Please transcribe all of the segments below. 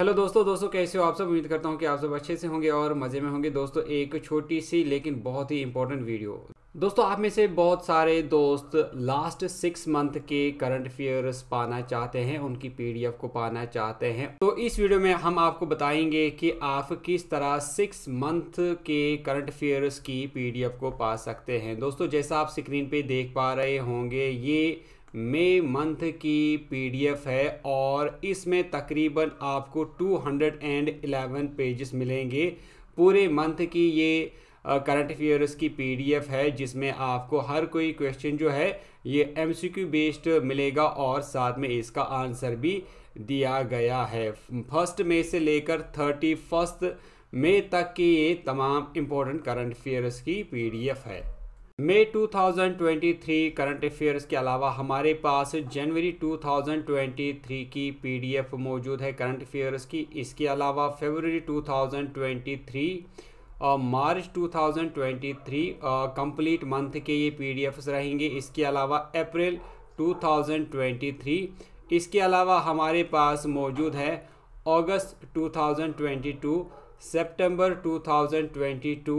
hello दोस्तों दोस्तों कैसे हो आप सब उम्मीद करता हूँ कि आप सब अच्छे से होंगे और मज़े में होंगे दोस्तों एक छोटी सी लेकिन बहुत ही इंपॉर्टेंट वीडियो दोस्तों आप में से बहुत सारे दोस्त लास्ट सिक्स मंथ के करंट अफेयर्स पाना चाहते हैं उनकी पीडीएफ को पाना चाहते हैं तो इस वीडियो में हम आपको बताएंगे कि आप किस तरह सिक्स मंथ के करंट अफेयर्स की पीडीएफ को पा सकते हैं दोस्तों जैसा आप स्क्रीन पे देख पा रहे होंगे ये मे मंथ की पीडीएफ है और इसमें तकरीबन आपको 211 पेजेस मिलेंगे पूरे मंथ की ये करंट अफेयर्स की पीडीएफ है जिसमें आपको हर कोई क्वेश्चन जो है ये एमसीक्यू बेस्ड मिलेगा और साथ में इसका आंसर भी दिया गया है फर्स्ट मई से लेकर थर्टी फर्स्ट मई तक की ये तमाम इम्पोर्टेंट करंट अफेयर्स की पीडीएफ है मई 2023 करंट अफेयर्स के अलावा हमारे पास जनवरी 2023 की पीडीएफ मौजूद है करंट अफेयर्स की इसके अलावा फरवरी 2023 और मार्च 2023 कंप्लीट मंथ के ये पीडीएफ्स रहेंगे इसके अलावा अप्रैल 2023 इसके अलावा हमारे पास मौजूद है अगस्त 2022 सितंबर 2022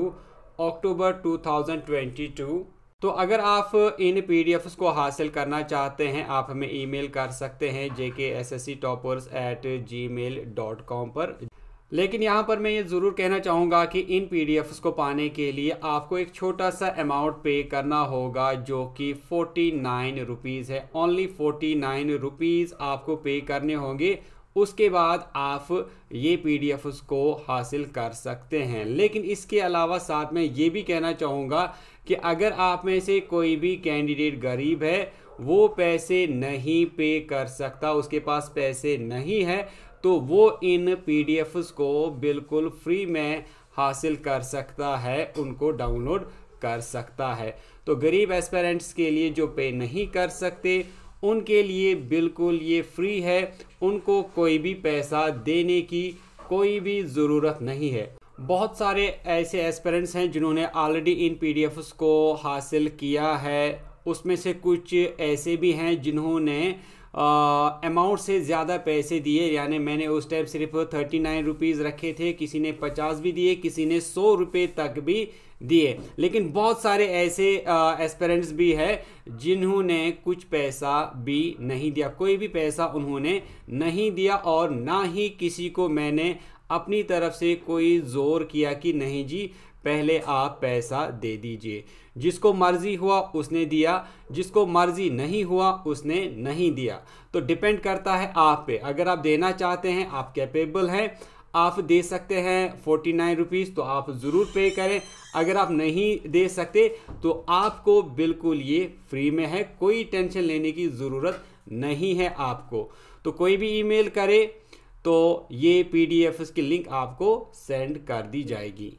अक्टूबर 2022 तो अगर आप इन पी को हासिल करना चाहते हैं आप हमें ईमेल कर सकते हैं J K S S C toppers at gmail dot com पर लेकिन यहाँ पर मैं ये ज़रूर कहना चाहूँगा कि इन पी को पाने के लिए आपको एक छोटा सा अमाउंट पे करना होगा जो कि फोर्टी नाइन रुपीज़ है ओनली फोर्टी नाइन रुपीज़ आपको पे करने होंगे उसके बाद आप ये पीडीएफ उसको हासिल कर सकते हैं लेकिन इसके अलावा साथ में ये भी कहना चाहूँगा कि अगर आप में से कोई भी कैंडिडेट गरीब है वो पैसे नहीं पे कर सकता उसके पास पैसे नहीं है तो वो इन पी को बिल्कुल फ्री में हासिल कर सकता है उनको डाउनलोड कर सकता है तो गरीब एस्पेरेंट्स के लिए जो पे नहीं कर सकते उनके लिए बिल्कुल ये फ्री है उनको कोई भी पैसा देने की कोई भी ज़रूरत नहीं है बहुत सारे ऐसे एस्पेरेंट्स हैं जिन्होंने ऑलरेडी इन पी को हासिल किया है उसमें से कुछ ऐसे भी हैं जिन्होंने अमाउंट से ज़्यादा पैसे दिए यानी मैंने उस टाइम सिर्फ थर्टी नाइन रुपीज़ रखे थे किसी ने पचास भी दिए किसी ने सौ रुपये तक भी दिए लेकिन बहुत सारे ऐसे एस्पेरेंट्स भी हैं जिन्होंने कुछ पैसा भी नहीं दिया कोई भी पैसा उन्होंने नहीं दिया और ना ही किसी को मैंने अपनी तरफ से कोई ज़ोर किया कि नहीं जी पहले आप पैसा दे दीजिए जिसको मर्जी हुआ उसने दिया जिसको मर्जी नहीं हुआ उसने नहीं दिया तो डिपेंड करता है आप पे अगर आप देना चाहते हैं आप कैपेबल हैं आप दे सकते हैं फोर्टी नाइन रुपीज़ तो आप ज़रूर पे करें अगर आप नहीं दे सकते तो आपको बिल्कुल ये फ्री में है कोई टेंशन लेने की ज़रूरत नहीं है आपको तो कोई भी ईमेल करे तो ये पी की लिंक आपको सेंड कर दी जाएगी